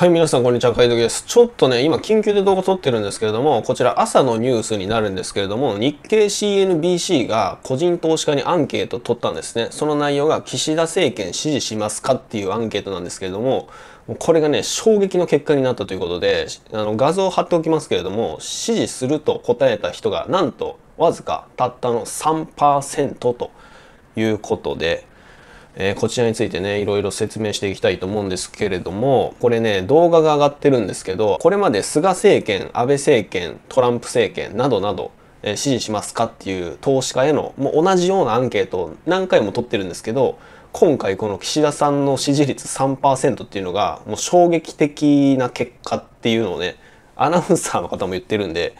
はい、皆さん、こんにちは。カイドキです。ちょっとね、今、緊急で動画撮ってるんですけれども、こちら朝のニュースになるんですけれども、日経 CNBC が個人投資家にアンケート取ったんですね。その内容が、岸田政権支持しますかっていうアンケートなんですけれども、これがね、衝撃の結果になったということで、あの画像を貼っておきますけれども、支持すると答えた人が、なんと、わずかたったの3%ということで、えー、こちらについてね、いろいろ説明していきたいと思うんですけれども、これね、動画が上がってるんですけど、これまで菅政権、安倍政権、トランプ政権などなど、えー、支持しますかっていう投資家への、もう同じようなアンケートを何回も取ってるんですけど、今回この岸田さんの支持率3%っていうのが、もう衝撃的な結果っていうのをね、アナウンサーの方も言ってるんで、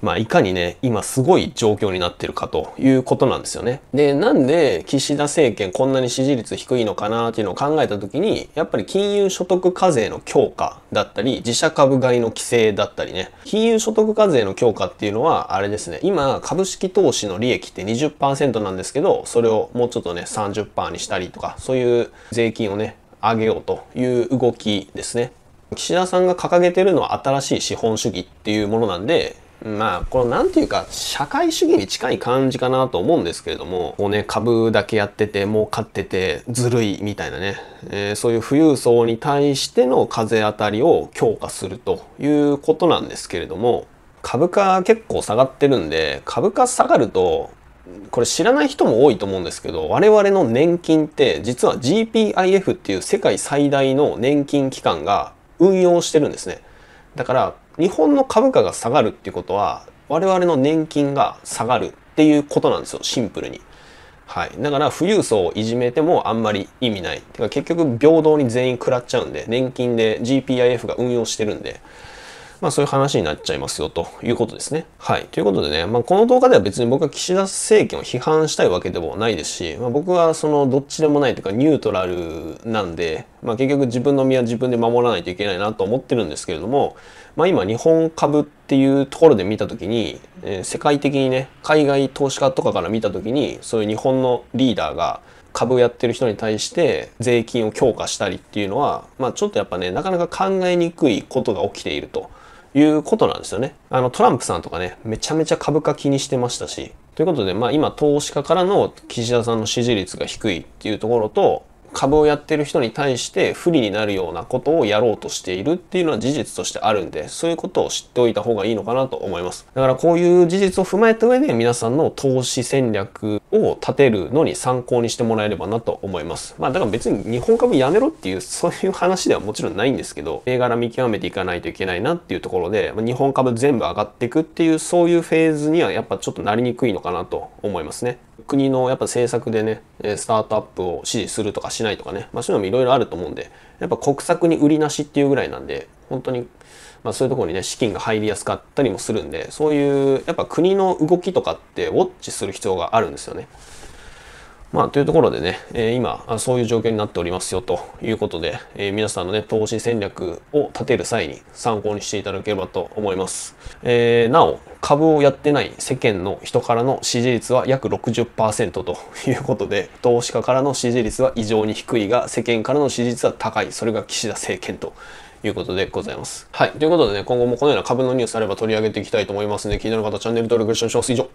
まあ、いかにね、今すごい状況になってるかということなんですよね。で、なんで岸田政権こんなに支持率低いのかなっていうのを考えた時に、やっぱり金融所得課税の強化だったり、自社株買いの規制だったりね、金融所得課税の強化っていうのは、あれですね、今、株式投資の利益って20%なんですけど、それをもうちょっとね、30%にしたりとか、そういう税金をね、上げようという動きですね。岸田さんが掲げてるのは新しい資本主義っていうものなんで、まあ、このなんていうか、社会主義に近い感じかなと思うんですけれども、もうね、株だけやってて、もう買ってて、ずるいみたいなね、えー、そういう富裕層に対しての風当たりを強化するということなんですけれども、株価結構下がってるんで、株価下がると、これ知らない人も多いと思うんですけど我々の年金って実は GPIF っていう世界最大の年金機関が運用してるんですねだから日本の株価が下がるっていうことは我々の年金が下がるっていうことなんですよシンプルに。はい、だから富裕層をいじめてもあんまり意味ないてか結局平等に全員食らっちゃうんで年金で GPIF が運用してるんでまあそういう話になっちゃいますよということですね。はい。ということでね、まあこの動画では別に僕は岸田政権を批判したいわけでもないですし、まあ僕はそのどっちでもないというかニュートラルなんで、まあ結局自分の身は自分で守らないといけないなと思ってるんですけれども、まあ今日本株っていうところで見たときに、えー、世界的にね、海外投資家とかから見たときに、そういう日本のリーダーが、株をやってる人に対して税金を強化したりっていうのは、まあ、ちょっとやっぱねなかなか考えにくいことが起きているということなんですよね。あの、トランプさんとかね、めちゃめちゃ株価気にしてましたし、ということで、まあ今、投資家からの岸田さんの支持率が低いっていうところと、株をやってる人に対して不利になるようなことをやろうとしているっていうのは事実としてあるんで、そういうことを知っておいた方がいいのかなと思います。だからこういう事実を踏まえた上で皆さんの投資戦略を立てるのに参考にしてもらえればなと思います。まあだから別に日本株やめろっていうそういう話ではもちろんないんですけど、銘柄見極めていかないといけないなっていうところで、日本株全部上がっていくっていうそういうフェーズにはやっぱちょっとなりにくいのかなと思いますね。国のやっぱ政策でねスタートアップを支持するとかしないとかね、まあ、そういうのもいろいろあると思うんでやっぱ国策に売りなしっていうぐらいなんで本当に、まあ、そういうところにね資金が入りやすかったりもするんでそういうやっぱ国の動きとかってウォッチする必要があるんですよね。まあ、というところでね、え今、そういう状況になっておりますよということで、え皆さんのね、投資戦略を立てる際に参考にしていただければと思います。えー、なお、株をやってない世間の人からの支持率は約60%ということで、投資家からの支持率は異常に低いが、世間からの支持率は高い。それが岸田政権と。いうことでございます。はい。ということでね、今後もこのような株のニュースあれば取り上げていきたいと思いますので、気になる方、チャンネル登録、し視聴以上。